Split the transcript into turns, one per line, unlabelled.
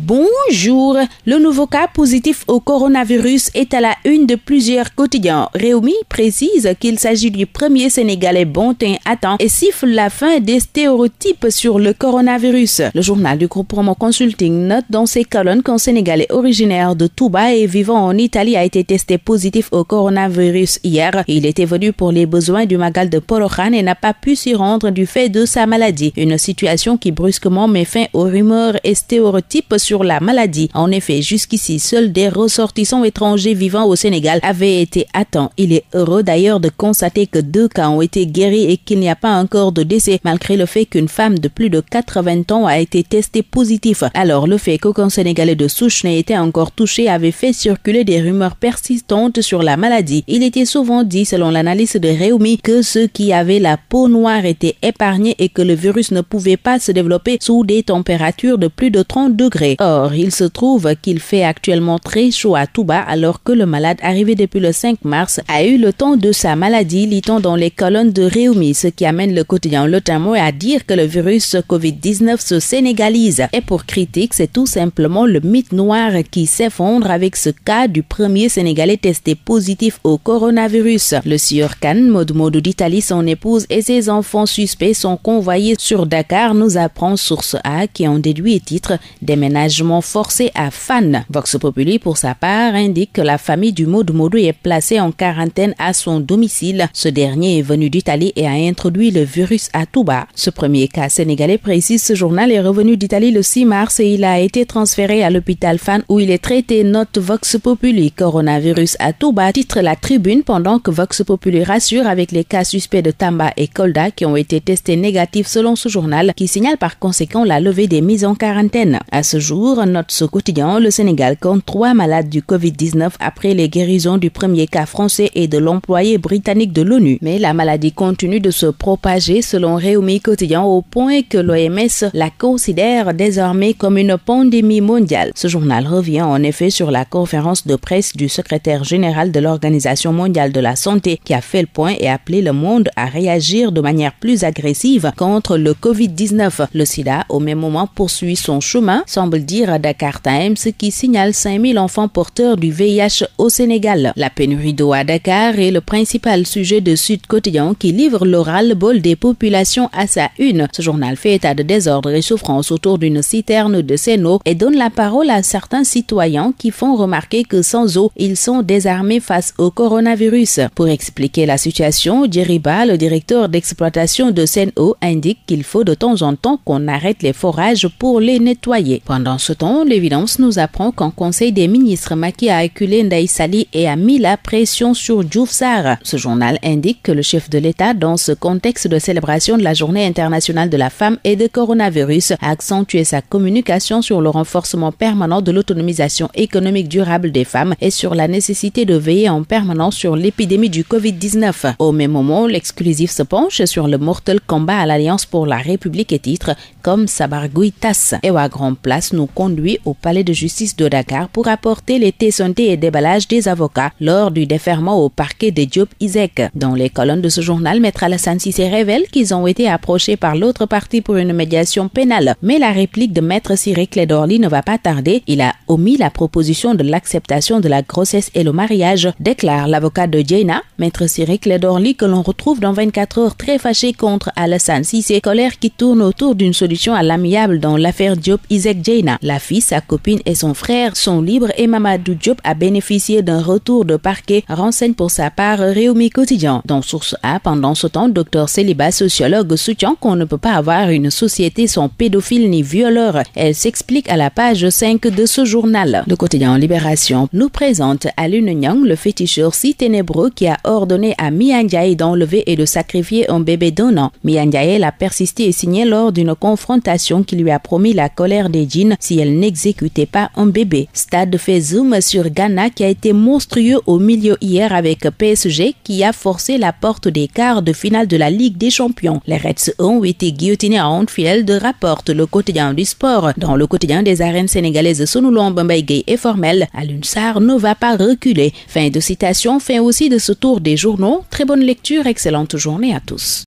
Bonjour. Le nouveau cas positif au coronavirus est à la une de plusieurs quotidiens. Réumi précise qu'il s'agit du premier Sénégalais bon temps à temps et siffle la fin des stéréotypes sur le coronavirus. Le journal du groupe Romo Consulting note dans ses colonnes qu'un Sénégalais originaire de Touba et vivant en Italie a été testé positif au coronavirus hier. Il était venu pour les besoins du magal de Porohan et n'a pas pu s'y rendre du fait de sa maladie. Une situation qui brusquement met fin aux rumeurs et stéréotypes sur sur la maladie. En effet, jusqu'ici, seuls des ressortissants étrangers vivant au Sénégal avaient été atteints. Il est heureux d'ailleurs de constater que deux cas ont été guéris et qu'il n'y a pas encore de décès, malgré le fait qu'une femme de plus de 80 ans a été testée positive. Alors, le fait qu'aucun Sénégalais de souche n'ait été encore touché avait fait circuler des rumeurs persistantes sur la maladie. Il était souvent dit, selon l'analyse de Réumi, que ceux qui avaient la peau noire étaient épargnés et que le virus ne pouvait pas se développer sous des températures de plus de 30 degrés. Or, il se trouve qu'il fait actuellement très chaud à Touba alors que le malade arrivé depuis le 5 mars a eu le temps de sa maladie, litant dans les colonnes de Réumi, ce qui amène le quotidien Lotamo à dire que le virus Covid-19 se sénégalise. Et pour critique, c'est tout simplement le mythe noir qui s'effondre avec ce cas du premier Sénégalais testé positif au coronavirus. Le sieur Khan, Modmodo d'Italie, son épouse et ses enfants suspects sont convoyés sur Dakar, nous apprend Source A qui en déduit titre Déménage forcé à Fan. Vox Populi, pour sa part, indique que la famille du Maud Modou est placée en quarantaine à son domicile. Ce dernier est venu d'Italie et a introduit le virus à Touba. Ce premier cas sénégalais précise ce journal est revenu d'Italie le 6 mars et il a été transféré à l'hôpital Fan où il est traité, note Vox Populi. Coronavirus à Touba titre la tribune pendant que Vox Populi rassure avec les cas suspects de Tamba et Kolda qui ont été testés négatifs selon ce journal qui signale par conséquent la levée des mises en quarantaine. À ce jour, note quotidien, le Sénégal compte trois malades du Covid-19 après les guérisons du premier cas français et de l'employé britannique de l'ONU. Mais la maladie continue de se propager selon Réumi Quotidien au point que l'OMS la considère désormais comme une pandémie mondiale. Ce journal revient en effet sur la conférence de presse du secrétaire général de l'Organisation mondiale de la santé qui a fait le point et appelé le monde à réagir de manière plus agressive contre le Covid-19. Le sida, au même moment, poursuit son chemin, semble dire à Dakar Times, qui signale 5000 enfants porteurs du VIH au Sénégal. La pénurie d'eau à Dakar est le principal sujet de Sud Quotidien qui livre l'oral bol des populations à sa une. Ce journal fait état de désordre et souffrance autour d'une citerne de Seno et donne la parole à certains citoyens qui font remarquer que sans eau, ils sont désarmés face au coronavirus. Pour expliquer la situation, Djeriba, le directeur d'exploitation de Seno, indique qu'il faut de temps en temps qu'on arrête les forages pour les nettoyer. Pendant dans ce temps, l'évidence nous apprend qu'en Conseil des ministres, Maki a acculé Sali et a mis la pression sur Diouf sar Ce journal indique que le chef de l'État, dans ce contexte de célébration de la Journée internationale de la femme et de coronavirus, a accentué sa communication sur le renforcement permanent de l'autonomisation économique durable des femmes et sur la nécessité de veiller en permanence sur l'épidémie du Covid-19. Au même moment, l'exclusif se penche sur le mortel combat à l'Alliance pour la République et titre comme Sabarguitas Et à grand place, nous conduit au palais de justice de Dakar pour apporter les santé et déballage des avocats lors du déferment au parquet de Diop Isaac. Dans les colonnes de ce journal, Maître Alassane Sissé révèle qu'ils ont été approchés par l'autre partie pour une médiation pénale. Mais la réplique de Maître Cyril Clédorli ne va pas tarder. Il a omis la proposition de l'acceptation de la grossesse et le mariage, déclare l'avocat de Jaina, Maître Cyril Clédorli, que l'on retrouve dans 24 heures très fâché contre Alassane Sissé, colère qui tourne autour d'une solution à l'amiable dans l'affaire Diop Isaac Jaina. La fille, sa copine et son frère sont libres et Mamadou Diop a bénéficié d'un retour de parquet, renseigne pour sa part Réumi Quotidien. Dans Source A, pendant ce temps, docteur Célibat, sociologue, soutient qu'on ne peut pas avoir une société sans pédophile ni violeur. Elle s'explique à la page 5 de ce journal. Le quotidien Libération nous présente à' Nyang, le féticheur si ténébreux qui a ordonné à Mianjaï d'enlever et de sacrifier un bébé donnant. Mianjaï a persisté et signé lors d'une confrontation qui lui a promis la colère des djinns si elle n'exécutait pas un bébé. Stade fait zoom sur Ghana qui a été monstrueux au milieu hier avec PSG qui a forcé la porte des quarts de finale de la Ligue des Champions. Les Reds ont été guillotinés à de rapporte le quotidien du sport. Dans le quotidien des arènes sénégalaises Sonoulon, Bambaye et Formel, l'Unsar ne va pas reculer. Fin de citation, fin aussi de ce tour des journaux. Très bonne lecture, excellente journée à tous.